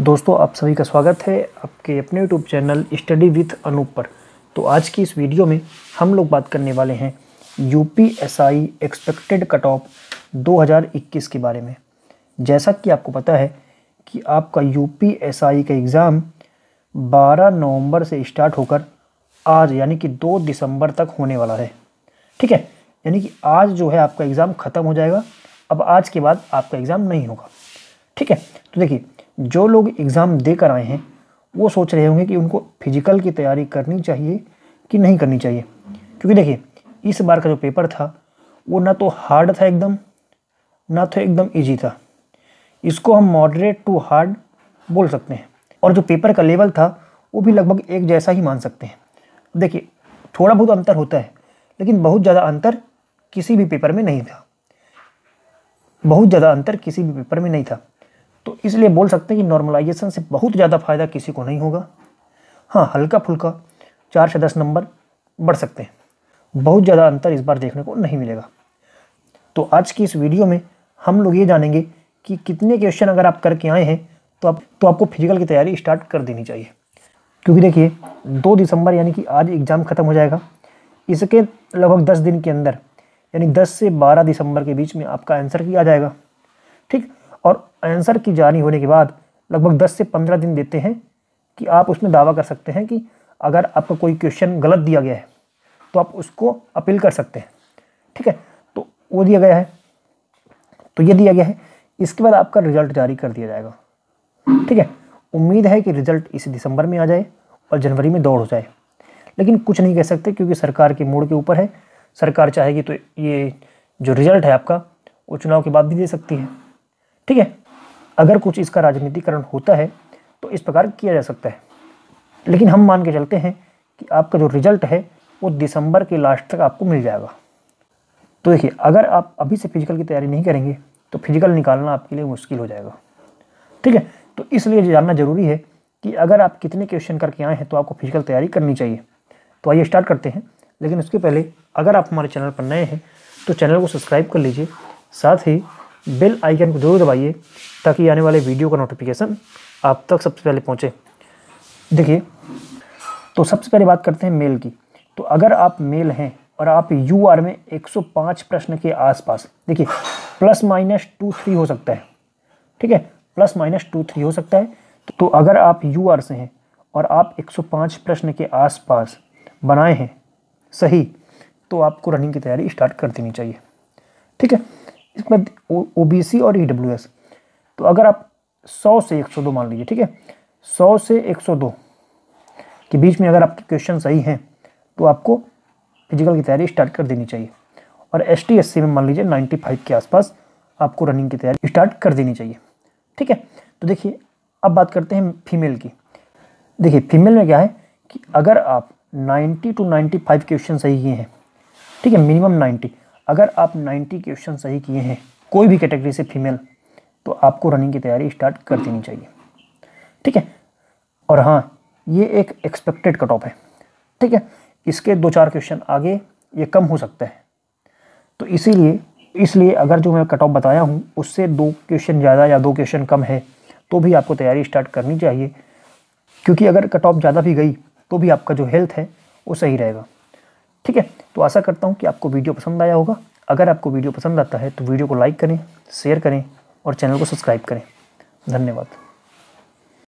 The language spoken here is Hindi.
दोस्तों आप सभी का स्वागत है आपके अपने YouTube channel study with Anup पर तो आज की इस वीडियो में हम लोग बात करने वाले हैं U P S I expected cut off दो के बारे में जैसा कि आपको पता है कि आपका यू पी एस आई का एग्ज़ाम 12 नवंबर से स्टार्ट होकर आज यानी कि 2 दिसंबर तक होने वाला है ठीक है यानी कि आज जो है आपका एग्ज़ाम ख़त्म हो जाएगा अब आज के बाद आपका एग्ज़ाम नहीं होगा ठीक है तो देखिए जो लोग एग्ज़ाम दे कर आए हैं वो सोच रहे होंगे कि उनको फिजिकल की तैयारी करनी चाहिए कि नहीं करनी चाहिए क्योंकि देखिए इस बार का जो पेपर था वो ना तो हार्ड था एकदम ना तो एकदम ईजी था इसको हम मॉडरेट टू हार्ड बोल सकते हैं और जो पेपर का लेवल था वो भी लगभग एक जैसा ही मान सकते हैं देखिए थोड़ा बहुत अंतर होता है लेकिन बहुत ज़्यादा अंतर किसी भी पेपर में नहीं था बहुत ज़्यादा अंतर किसी भी पेपर में नहीं था तो इसलिए बोल सकते हैं कि नॉर्मलाइजेशन से बहुत ज़्यादा फायदा किसी को नहीं होगा हाँ हल्का फुल्का चार से दस नंबर बढ़ सकते हैं बहुत ज़्यादा अंतर इस बार देखने को नहीं मिलेगा तो आज की इस वीडियो में हम लोग ये जानेंगे कि कितने क्वेश्चन अगर आप करके आए हैं तो आप तो आपको फिजिकल की तैयारी स्टार्ट कर देनी चाहिए क्योंकि देखिए दो दिसंबर यानी कि आज एग्ज़ाम ख़त्म हो जाएगा इसके लगभग दस दिन के अंदर यानी दस से बारह दिसंबर के बीच में आपका आंसर किया जाएगा ठीक और आंसर की जारी होने के बाद लगभग दस से पंद्रह दिन देते हैं कि आप उसमें दावा कर सकते हैं कि अगर आपका कोई क्वेश्चन गलत दिया गया है तो आप उसको अपील कर सकते हैं ठीक है तो वो दिया गया है तो ये दिया गया है इसके बाद आपका रिजल्ट जारी कर दिया जाएगा ठीक है उम्मीद है कि रिजल्ट इस दिसंबर में आ जाए और जनवरी में दौड़ हो जाए लेकिन कुछ नहीं कह सकते क्योंकि सरकार के मूड के ऊपर है सरकार चाहेगी तो ये जो रिजल्ट है आपका वो चुनाव के बाद भी दे सकती है ठीक है अगर कुछ इसका राजनीतिकरण होता है तो इस प्रकार किया जा सकता है लेकिन हम मान के चलते हैं कि आपका जो रिजल्ट है वो दिसंबर के लास्ट तक आपको मिल जाएगा तो देखिए अगर आप अभी से फिजिकल की तैयारी नहीं करेंगे तो फिजिकल निकालना आपके लिए मुश्किल हो जाएगा ठीक है तो इसलिए जानना ज़रूरी है कि अगर आप कितने क्वेश्चन करके आए हैं तो आपको फिजिकल तैयारी करनी चाहिए तो आइए स्टार्ट करते हैं लेकिन उसके पहले अगर आप हमारे चैनल पर नए हैं तो चैनल को सब्सक्राइब कर लीजिए साथ ही बेल आइकन को जरूर दबाइए ताकि आने वाले वीडियो का नोटिफिकेशन आप तक सबसे पहले पहुँचे देखिए तो सबसे पहले बात करते हैं मेल की तो अगर आप मेल हैं और आप यू आर में 105 प्रश्न के आसपास देखिए प्लस माइनस टू थ्री हो सकता है ठीक है प्लस माइनस टू थ्री हो सकता है तो अगर आप यू आर से हैं और आप 105 प्रश्न के आसपास बनाए हैं सही तो आपको रनिंग की तैयारी स्टार्ट कर देनी चाहिए ठीक है इसमें ओबीसी और ईडब्ल्यूएस e तो अगर आप 100 से 102 मान लीजिए ठीक है 100 से 102 के बीच में अगर आपके क्वेश्चन सही हैं तो आपको फिजिकल की तैयारी स्टार्ट कर देनी चाहिए और एस टी में मान लीजिए 95 के आसपास आपको रनिंग की तैयारी स्टार्ट कर देनी चाहिए ठीक है तो देखिए अब बात करते हैं फीमेल की देखिए फीमेल में क्या है कि अगर आप 90 टू 95 क्वेश्चन सही किए हैं ठीक है मिनिमम अगर आप 90 क्वेश्चन सही किए हैं कोई भी कैटेगरी से फीमेल तो आपको रनिंग की तैयारी स्टार्ट कर देनी चाहिए ठीक है और हाँ ये एक एक्सपेक्टेड कट ऑफ है ठीक है इसके दो चार क्वेश्चन आगे ये कम हो सकता है तो इसीलिए इसलिए अगर जो मैं कट ऑफ बताया हूँ उससे दो क्वेश्चन ज़्यादा या दो क्वेश्चन कम है तो भी आपको तैयारी स्टार्ट करनी चाहिए क्योंकि अगर कट ऑफ ज़्यादा भी गई तो भी आपका जो हेल्थ है वो सही रहेगा ठीक है तो आशा करता हूँ कि आपको वीडियो पसंद आया होगा अगर आपको वीडियो पसंद आता है तो वीडियो को लाइक करें शेयर करें और चैनल को सब्सक्राइब करें धन्यवाद